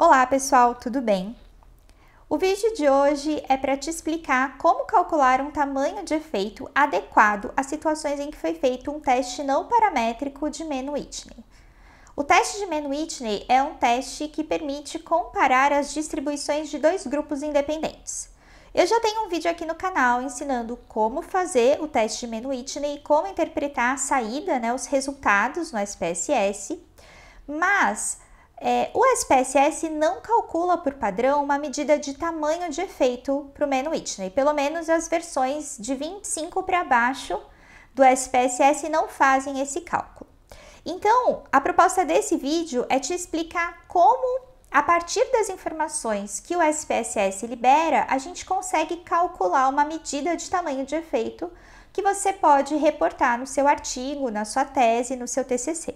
Olá pessoal, tudo bem? O vídeo de hoje é para te explicar como calcular um tamanho de efeito adequado a situações em que foi feito um teste não paramétrico de Mann-Whitney. O teste de Mann-Whitney é um teste que permite comparar as distribuições de dois grupos independentes. Eu já tenho um vídeo aqui no canal ensinando como fazer o teste de Mann-Whitney e como interpretar a saída, né, os resultados no SPSS, mas é, o SPSS não calcula por padrão uma medida de tamanho de efeito para o Menu whitney pelo menos as versões de 25 para baixo do SPSS não fazem esse cálculo. Então, a proposta desse vídeo é te explicar como, a partir das informações que o SPSS libera, a gente consegue calcular uma medida de tamanho de efeito que você pode reportar no seu artigo, na sua tese, no seu TCC.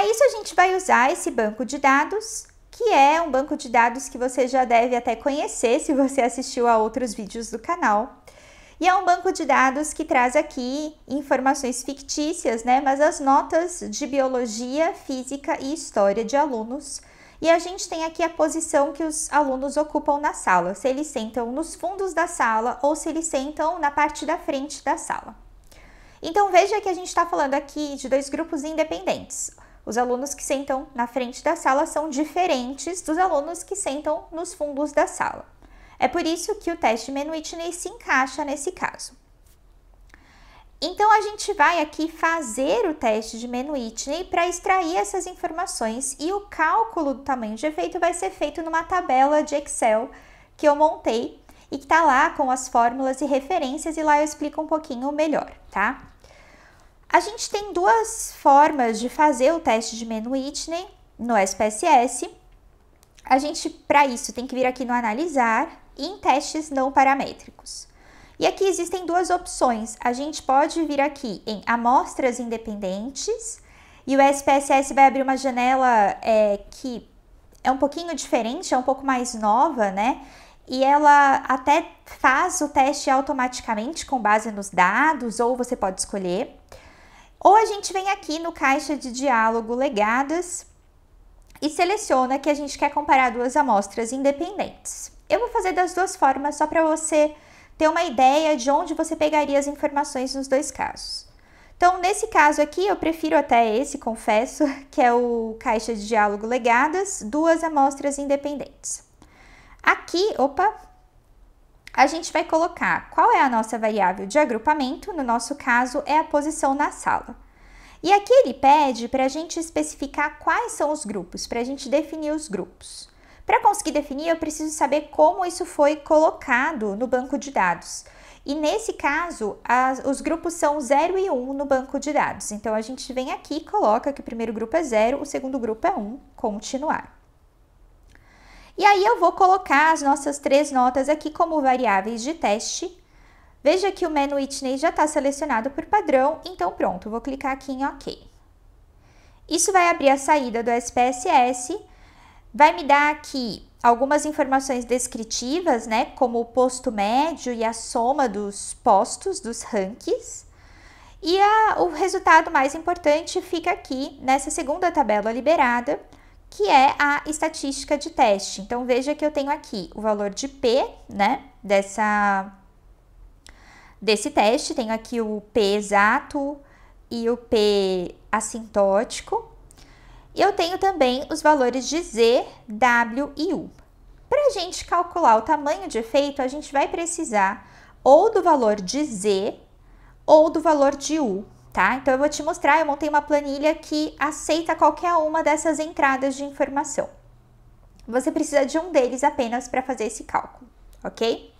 Para isso, a gente vai usar esse banco de dados, que é um banco de dados que você já deve até conhecer se você assistiu a outros vídeos do canal. E é um banco de dados que traz aqui informações fictícias, né? Mas as notas de biologia, física e história de alunos. E a gente tem aqui a posição que os alunos ocupam na sala, se eles sentam nos fundos da sala ou se eles sentam na parte da frente da sala. Então veja que a gente está falando aqui de dois grupos independentes. Os alunos que sentam na frente da sala são diferentes dos alunos que sentam nos fundos da sala. É por isso que o teste de Mann-Whitney se encaixa nesse caso. Então, a gente vai aqui fazer o teste de Mann-Whitney para extrair essas informações e o cálculo do tamanho de efeito vai ser feito numa tabela de Excel que eu montei e que está lá com as fórmulas e referências e lá eu explico um pouquinho melhor, tá? A gente tem duas formas de fazer o teste de Man Whitney no SPSS. A gente, para isso, tem que vir aqui no Analisar e em Testes Não Paramétricos. E aqui existem duas opções. A gente pode vir aqui em Amostras Independentes e o SPSS vai abrir uma janela é, que é um pouquinho diferente, é um pouco mais nova, né? e ela até faz o teste automaticamente com base nos dados, ou você pode escolher. Ou a gente vem aqui no caixa de diálogo legadas e seleciona que a gente quer comparar duas amostras independentes. Eu vou fazer das duas formas só para você ter uma ideia de onde você pegaria as informações nos dois casos. Então, nesse caso aqui, eu prefiro até esse, confesso, que é o caixa de diálogo legadas, duas amostras independentes. Aqui, opa, a gente vai colocar qual é a nossa variável de agrupamento, no nosso caso é a posição na sala. E aqui ele pede para a gente especificar quais são os grupos, para a gente definir os grupos. Para conseguir definir, eu preciso saber como isso foi colocado no banco de dados. E nesse caso, as, os grupos são 0 e 1 um no banco de dados. Então, a gente vem aqui e coloca que o primeiro grupo é 0, o segundo grupo é 1, um, continuar. E aí eu vou colocar as nossas três notas aqui como variáveis de teste. Veja que o menu Whitney já está selecionado por padrão, então pronto, vou clicar aqui em OK. Isso vai abrir a saída do SPSS, vai me dar aqui algumas informações descritivas, né, como o posto médio e a soma dos postos, dos rankings. E a, o resultado mais importante fica aqui nessa segunda tabela liberada, que é a estatística de teste. Então veja que eu tenho aqui o valor de P, né, dessa desse teste, tenho aqui o P exato e o P assintótico. E eu tenho também os valores de Z, W e U. Para a gente calcular o tamanho de efeito, a gente vai precisar ou do valor de Z ou do valor de U, tá? Então eu vou te mostrar, eu montei uma planilha que aceita qualquer uma dessas entradas de informação. Você precisa de um deles apenas para fazer esse cálculo, ok?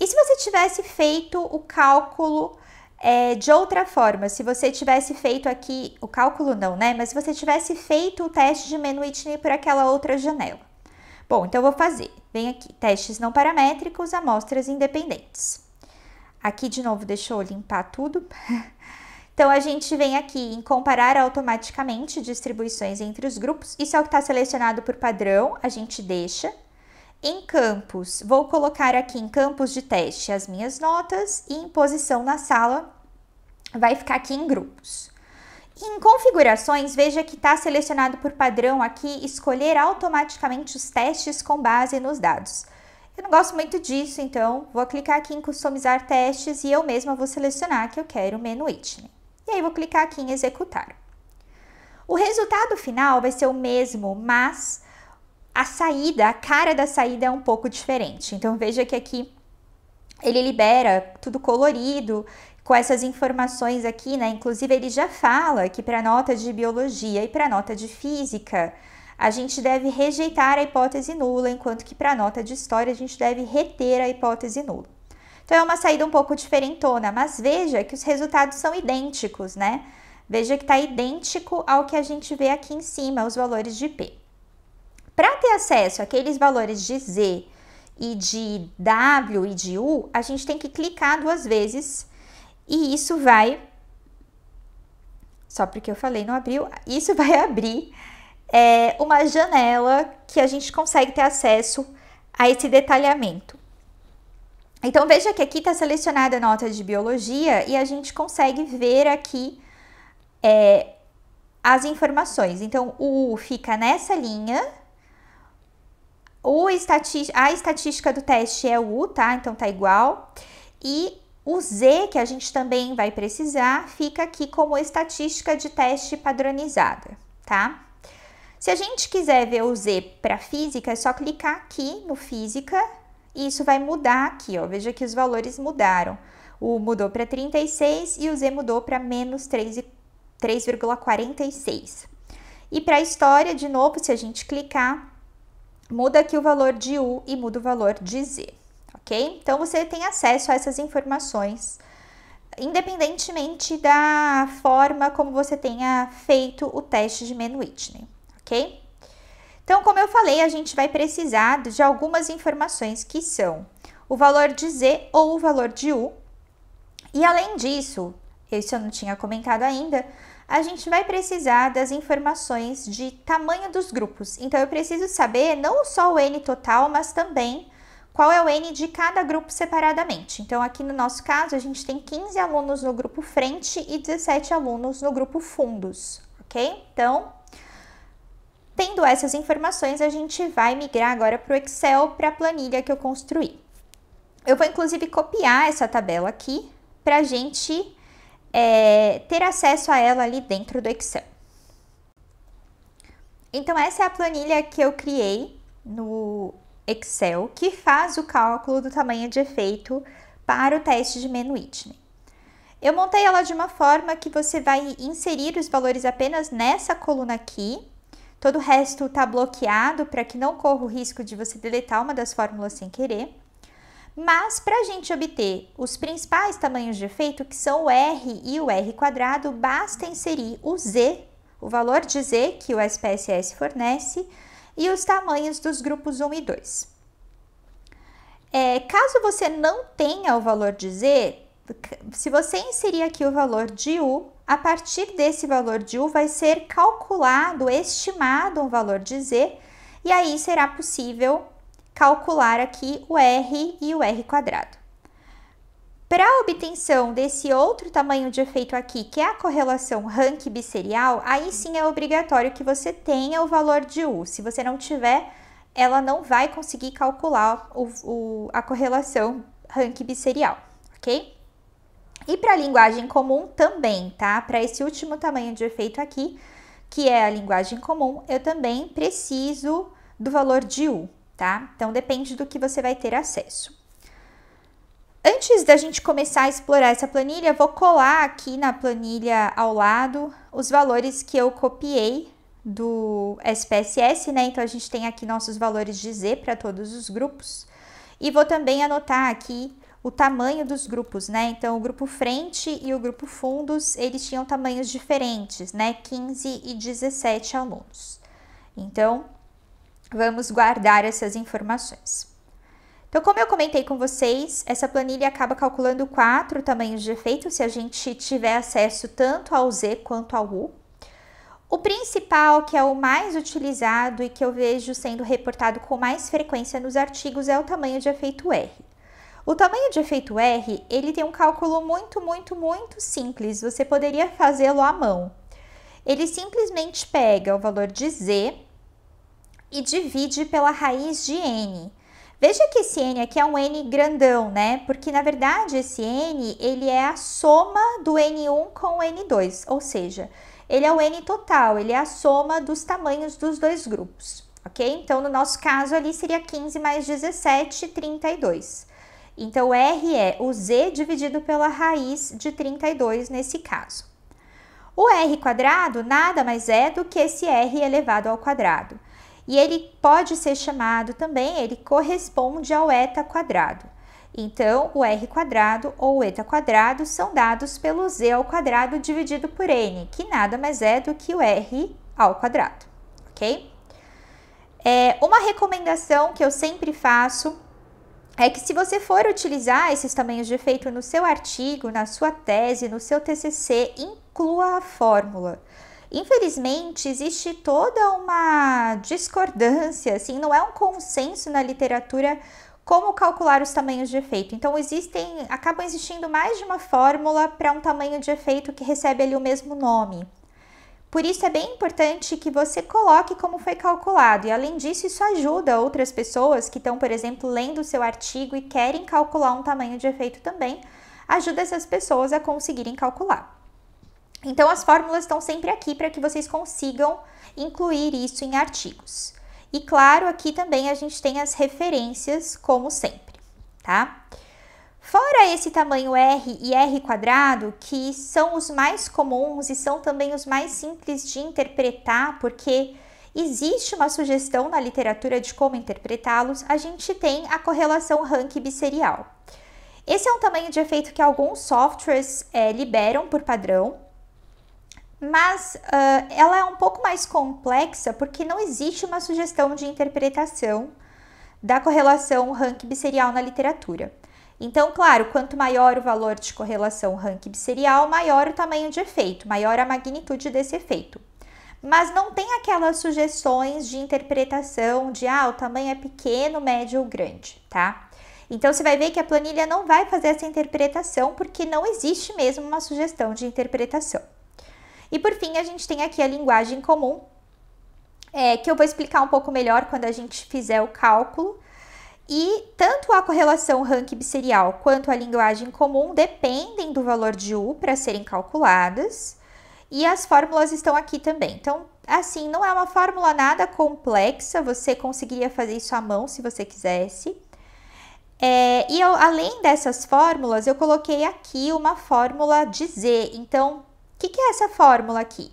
E se você tivesse feito o cálculo é, de outra forma, se você tivesse feito aqui, o cálculo não, né? Mas se você tivesse feito o teste de Mann-Whitney por aquela outra janela. Bom, então eu vou fazer. Vem aqui, testes não paramétricos, amostras independentes. Aqui de novo, deixa eu limpar tudo. Então a gente vem aqui em comparar automaticamente distribuições entre os grupos. Isso é o que está selecionado por padrão, a gente deixa. Em campos, vou colocar aqui em campos de teste as minhas notas e em posição na sala vai ficar aqui em grupos. Em configurações, veja que está selecionado por padrão aqui escolher automaticamente os testes com base nos dados. Eu não gosto muito disso, então vou clicar aqui em customizar testes e eu mesma vou selecionar que eu quero o menu item. E aí vou clicar aqui em executar. O resultado final vai ser o mesmo, mas a saída, a cara da saída é um pouco diferente. Então veja que aqui ele libera tudo colorido, com essas informações aqui, né? Inclusive ele já fala que para nota de biologia e para nota de física, a gente deve rejeitar a hipótese nula, enquanto que para nota de história a gente deve reter a hipótese nula. Então é uma saída um pouco diferentona, mas veja que os resultados são idênticos, né? Veja que está idêntico ao que a gente vê aqui em cima, os valores de P. Para ter acesso àqueles valores de Z e de W e de U, a gente tem que clicar duas vezes e isso vai. Só porque eu falei não abriu, isso vai abrir é, uma janela que a gente consegue ter acesso a esse detalhamento. Então veja que aqui está selecionada a nota de biologia e a gente consegue ver aqui é, as informações. Então o U fica nessa linha, o a estatística do teste é o U, tá? Então tá igual. E o Z, que a gente também vai precisar, fica aqui como estatística de teste padronizada, tá? Se a gente quiser ver o Z para física, é só clicar aqui no física e isso vai mudar aqui, ó. Veja que os valores mudaram. O mudou para 36 e o Z mudou para menos 3,46. E para a história, de novo, se a gente clicar, muda aqui o valor de U e muda o valor de Z, ok? Então, você tem acesso a essas informações, independentemente da forma como você tenha feito o teste de Mann-Whitney, ok? Então, como eu falei, a gente vai precisar de algumas informações que são o valor de Z ou o valor de U. E além disso, isso eu não tinha comentado ainda, a gente vai precisar das informações de tamanho dos grupos. Então, eu preciso saber não só o N total, mas também qual é o N de cada grupo separadamente. Então, aqui no nosso caso, a gente tem 15 alunos no grupo frente e 17 alunos no grupo fundos, ok? Então, Tendo essas informações, a gente vai migrar agora para o Excel, para a planilha que eu construí. Eu vou, inclusive, copiar essa tabela aqui para a gente é, ter acesso a ela ali dentro do Excel. Então, essa é a planilha que eu criei no Excel, que faz o cálculo do tamanho de efeito para o teste de menu Whitney. Eu montei ela de uma forma que você vai inserir os valores apenas nessa coluna aqui Todo o resto está bloqueado para que não corra o risco de você deletar uma das fórmulas sem querer. Mas para a gente obter os principais tamanhos de efeito, que são o R e o R quadrado, basta inserir o Z, o valor de Z que o SPSS fornece, e os tamanhos dos grupos 1 e 2. É, caso você não tenha o valor de Z, se você inserir aqui o valor de U, a partir desse valor de U vai ser calculado, estimado um valor de Z, e aí será possível calcular aqui o R e o R quadrado. Para a obtenção desse outro tamanho de efeito aqui, que é a correlação rank biserial, aí sim é obrigatório que você tenha o valor de U. Se você não tiver, ela não vai conseguir calcular o, o, a correlação rank biserial, ok? E para a linguagem comum também, tá? Para esse último tamanho de efeito aqui, que é a linguagem comum, eu também preciso do valor de U, tá? Então depende do que você vai ter acesso. Antes da gente começar a explorar essa planilha, vou colar aqui na planilha ao lado os valores que eu copiei do SPSS, né? Então a gente tem aqui nossos valores de Z para todos os grupos. E vou também anotar aqui o tamanho dos grupos, né? Então, o grupo frente e o grupo fundos, eles tinham tamanhos diferentes, né? 15 e 17 alunos. Então, vamos guardar essas informações. Então, como eu comentei com vocês, essa planilha acaba calculando quatro tamanhos de efeito se a gente tiver acesso tanto ao Z quanto ao U. O principal, que é o mais utilizado e que eu vejo sendo reportado com mais frequência nos artigos, é o tamanho de efeito R. O tamanho de efeito R, ele tem um cálculo muito, muito, muito simples. Você poderia fazê-lo à mão. Ele simplesmente pega o valor de Z e divide pela raiz de N. Veja que esse N aqui é um N grandão, né? Porque, na verdade, esse N, ele é a soma do N1 com o N2, ou seja, ele é o N total, ele é a soma dos tamanhos dos dois grupos, ok? Então, no nosso caso ali, seria 15 mais 17, 32. Então, R é o Z dividido pela raiz de 32 nesse caso. O R quadrado nada mais é do que esse R elevado ao quadrado. E ele pode ser chamado também, ele corresponde ao eta quadrado. Então, o r quadrado ou eta quadrado são dados pelo z ao quadrado dividido por n, que nada mais é do que o r ao quadrado, ok? É, uma recomendação que eu sempre faço é que se você for utilizar esses tamanhos de efeito no seu artigo, na sua tese, no seu TCC, inclua a fórmula. Infelizmente, existe toda uma discordância, assim, não é um consenso na literatura como calcular os tamanhos de efeito. Então, existem, acabam existindo mais de uma fórmula para um tamanho de efeito que recebe ali o mesmo nome. Por isso é bem importante que você coloque como foi calculado, e além disso, isso ajuda outras pessoas que estão, por exemplo, lendo o seu artigo e querem calcular um tamanho de efeito também, ajuda essas pessoas a conseguirem calcular. Então, as fórmulas estão sempre aqui para que vocês consigam incluir isso em artigos. E claro, aqui também a gente tem as referências, como sempre, tá? Fora esse tamanho R e R quadrado, que são os mais comuns e são também os mais simples de interpretar, porque existe uma sugestão na literatura de como interpretá-los, a gente tem a correlação rank biserial. Esse é um tamanho de efeito que alguns softwares é, liberam por padrão, mas uh, ela é um pouco mais complexa porque não existe uma sugestão de interpretação da correlação rank biserial na literatura. Então, claro, quanto maior o valor de correlação rank biserial, maior o tamanho de efeito, maior a magnitude desse efeito. Mas não tem aquelas sugestões de interpretação de ah, o tamanho é pequeno, médio ou grande, tá? Então você vai ver que a planilha não vai fazer essa interpretação porque não existe mesmo uma sugestão de interpretação. E por fim, a gente tem aqui a linguagem comum, é, que eu vou explicar um pouco melhor quando a gente fizer o cálculo, e tanto a correlação rank biserial quanto a linguagem comum dependem do valor de U para serem calculadas. E as fórmulas estão aqui também. Então, assim, não é uma fórmula nada complexa, você conseguiria fazer isso à mão se você quisesse. É, e eu, além dessas fórmulas, eu coloquei aqui uma fórmula de Z. Então, o que, que é essa fórmula aqui?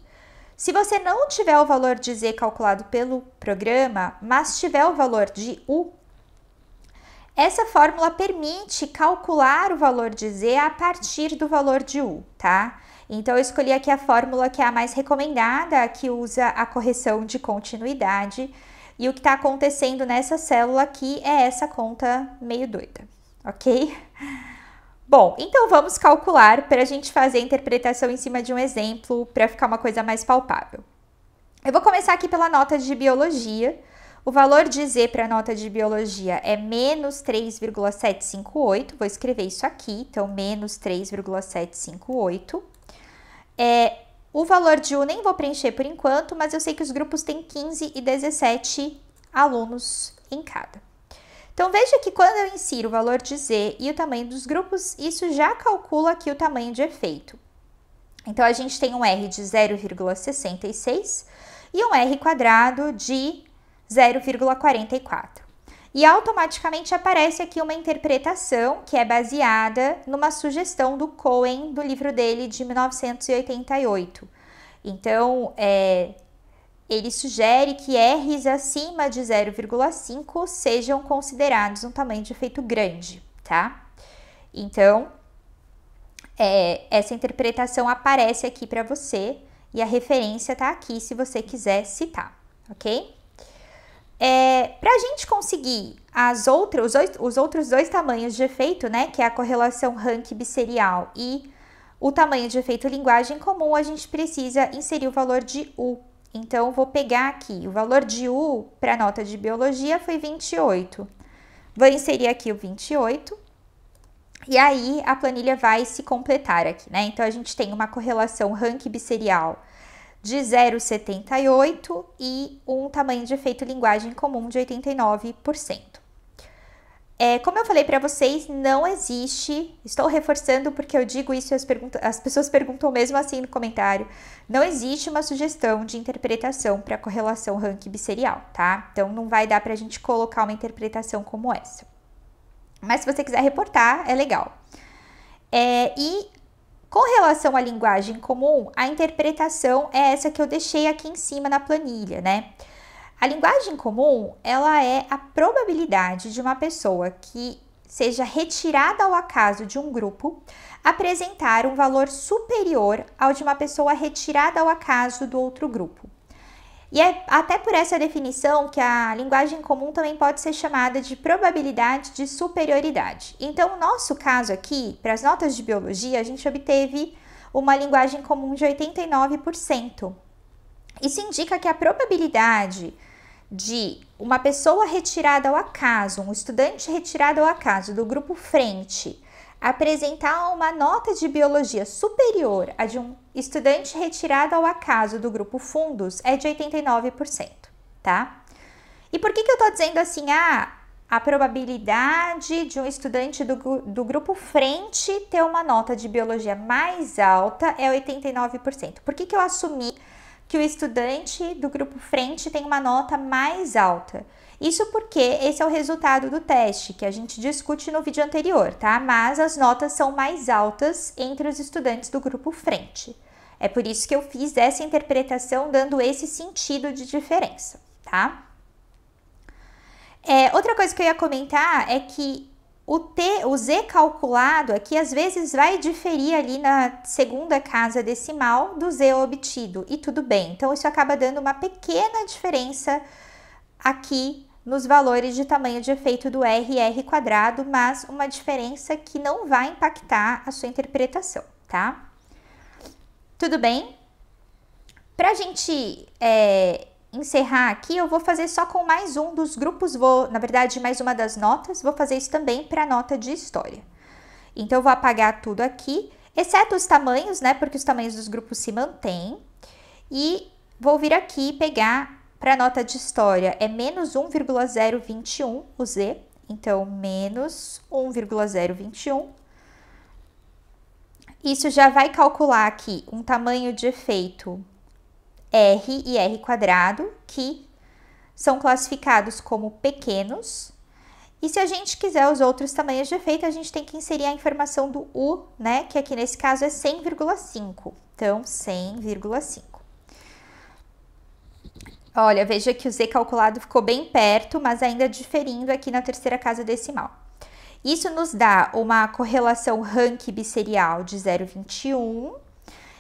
Se você não tiver o valor de Z calculado pelo programa, mas tiver o valor de U essa fórmula permite calcular o valor de Z a partir do valor de U, tá? Então, eu escolhi aqui a fórmula que é a mais recomendada, a que usa a correção de continuidade. E o que está acontecendo nessa célula aqui é essa conta meio doida, ok? Bom, então vamos calcular para a gente fazer a interpretação em cima de um exemplo para ficar uma coisa mais palpável. Eu vou começar aqui pela nota de biologia. O valor de Z para a nota de biologia é menos 3,758. Vou escrever isso aqui, então, menos 3,758. É, o valor de U nem vou preencher por enquanto, mas eu sei que os grupos têm 15 e 17 alunos em cada. Então, veja que quando eu insiro o valor de Z e o tamanho dos grupos, isso já calcula aqui o tamanho de efeito. Então, a gente tem um R de 0,66 e um R quadrado de 0,44. E automaticamente aparece aqui uma interpretação que é baseada numa sugestão do Cohen do livro dele de 1988. Então, é, ele sugere que R's acima de 0,5 sejam considerados um tamanho de efeito grande, tá? Então, é, essa interpretação aparece aqui para você e a referência está aqui se você quiser citar, ok? É, para a gente conseguir as outras, os, dois, os, outros dois tamanhos de efeito, né, que é a correlação rank biserial e o tamanho de efeito linguagem comum, a gente precisa inserir o valor de U. Então, vou pegar aqui o valor de U para a nota de biologia foi 28. Vou inserir aqui o 28 e aí a planilha vai se completar aqui, né? Então, a gente tem uma correlação rank biserial de 0,78 e um tamanho de efeito linguagem comum de 89%. É, como eu falei para vocês, não existe, estou reforçando porque eu digo isso e as, as pessoas perguntam mesmo assim no comentário, não existe uma sugestão de interpretação para correlação rank biserial, tá? Então não vai dar para a gente colocar uma interpretação como essa. Mas se você quiser reportar, é legal. É, e com relação à linguagem comum, a interpretação é essa que eu deixei aqui em cima na planilha, né? A linguagem comum, ela é a probabilidade de uma pessoa que seja retirada ao acaso de um grupo apresentar um valor superior ao de uma pessoa retirada ao acaso do outro grupo. E é até por essa definição que a linguagem comum também pode ser chamada de probabilidade de superioridade. Então, no nosso caso aqui, para as notas de biologia, a gente obteve uma linguagem comum de 89%. Isso indica que a probabilidade de uma pessoa retirada ao acaso, um estudante retirado ao acaso do grupo frente, apresentar uma nota de biologia superior à de um Estudante retirado ao acaso do grupo fundos é de 89%, tá? E por que, que eu tô dizendo assim, ah, a probabilidade de um estudante do, do grupo frente ter uma nota de biologia mais alta é 89%? Por que, que eu assumi que o estudante do grupo frente tem uma nota mais alta? Isso porque esse é o resultado do teste que a gente discute no vídeo anterior, tá? Mas as notas são mais altas entre os estudantes do grupo frente. É por isso que eu fiz essa interpretação dando esse sentido de diferença, tá? É, outra coisa que eu ia comentar é que o, T, o Z calculado aqui às vezes vai diferir ali na segunda casa decimal do Z obtido, e tudo bem. Então, isso acaba dando uma pequena diferença aqui nos valores de tamanho de efeito do RR quadrado, mas uma diferença que não vai impactar a sua interpretação, tá? Tudo bem? Para a gente é, encerrar aqui, eu vou fazer só com mais um dos grupos, vou, na verdade, mais uma das notas, vou fazer isso também para a nota de história. Então, eu vou apagar tudo aqui, exceto os tamanhos, né, porque os tamanhos dos grupos se mantêm, e vou vir aqui pegar para a nota de história é menos 1,021, o Z, então menos 1,021. Isso já vai calcular aqui um tamanho de efeito R e R quadrado, que são classificados como pequenos. E se a gente quiser os outros tamanhos de efeito, a gente tem que inserir a informação do U, né? Que aqui nesse caso é 100,5. Então, 100,5. Olha, veja que o Z calculado ficou bem perto, mas ainda diferindo aqui na terceira casa decimal. Isso nos dá uma correlação rank biserial de 0,21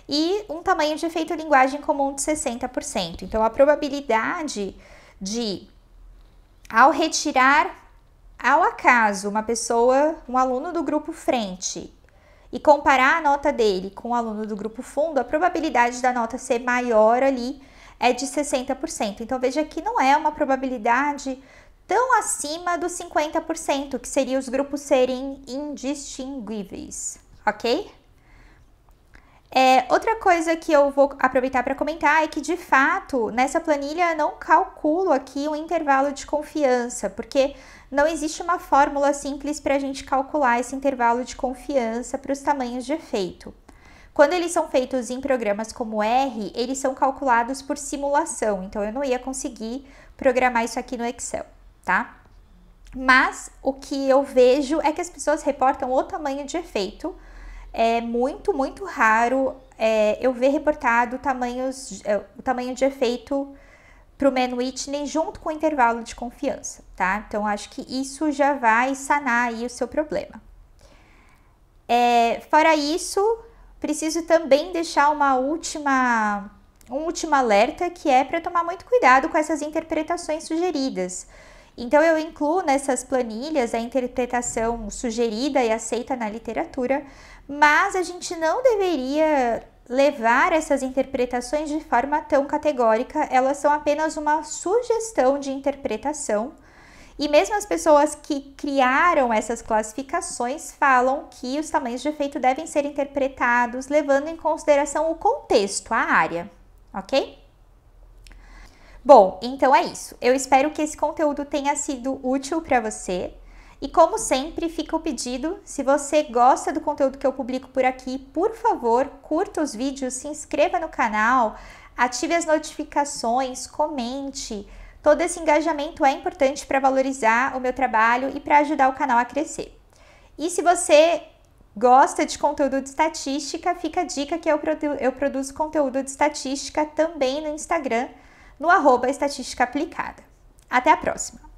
e um tamanho de efeito linguagem comum de 60%. Então, a probabilidade de, ao retirar ao acaso uma pessoa, um aluno do grupo frente, e comparar a nota dele com o aluno do grupo fundo, a probabilidade da nota ser maior ali é de 60%. Então veja que não é uma probabilidade tão acima dos 50%, que seria os grupos serem indistinguíveis, ok? É, outra coisa que eu vou aproveitar para comentar é que, de fato, nessa planilha não calculo aqui um intervalo de confiança, porque não existe uma fórmula simples para a gente calcular esse intervalo de confiança para os tamanhos de efeito. Quando eles são feitos em programas como R, eles são calculados por simulação, então eu não ia conseguir programar isso aqui no Excel, tá? Mas o que eu vejo é que as pessoas reportam o tamanho de efeito. É muito, muito raro é, eu ver reportado tamanhos, é, o tamanho de efeito para o Man Whitney junto com o intervalo de confiança, tá? Então, acho que isso já vai sanar aí o seu problema. É, fora isso, preciso também deixar uma última um último alerta que é para tomar muito cuidado com essas interpretações sugeridas. Então eu incluo nessas planilhas a interpretação sugerida e aceita na literatura, mas a gente não deveria levar essas interpretações de forma tão categórica, elas são apenas uma sugestão de interpretação e mesmo as pessoas que criaram essas classificações falam que os tamanhos de efeito devem ser interpretados levando em consideração o contexto, a área, ok? Bom, então é isso. Eu espero que esse conteúdo tenha sido útil para você. E como sempre, fica o pedido: se você gosta do conteúdo que eu publico por aqui, por favor, curta os vídeos, se inscreva no canal, ative as notificações, comente. Todo esse engajamento é importante para valorizar o meu trabalho e para ajudar o canal a crescer. E se você gosta de conteúdo de estatística, fica a dica que eu, produ eu produzo conteúdo de estatística também no Instagram, no arroba estatística aplicada. Até a próxima!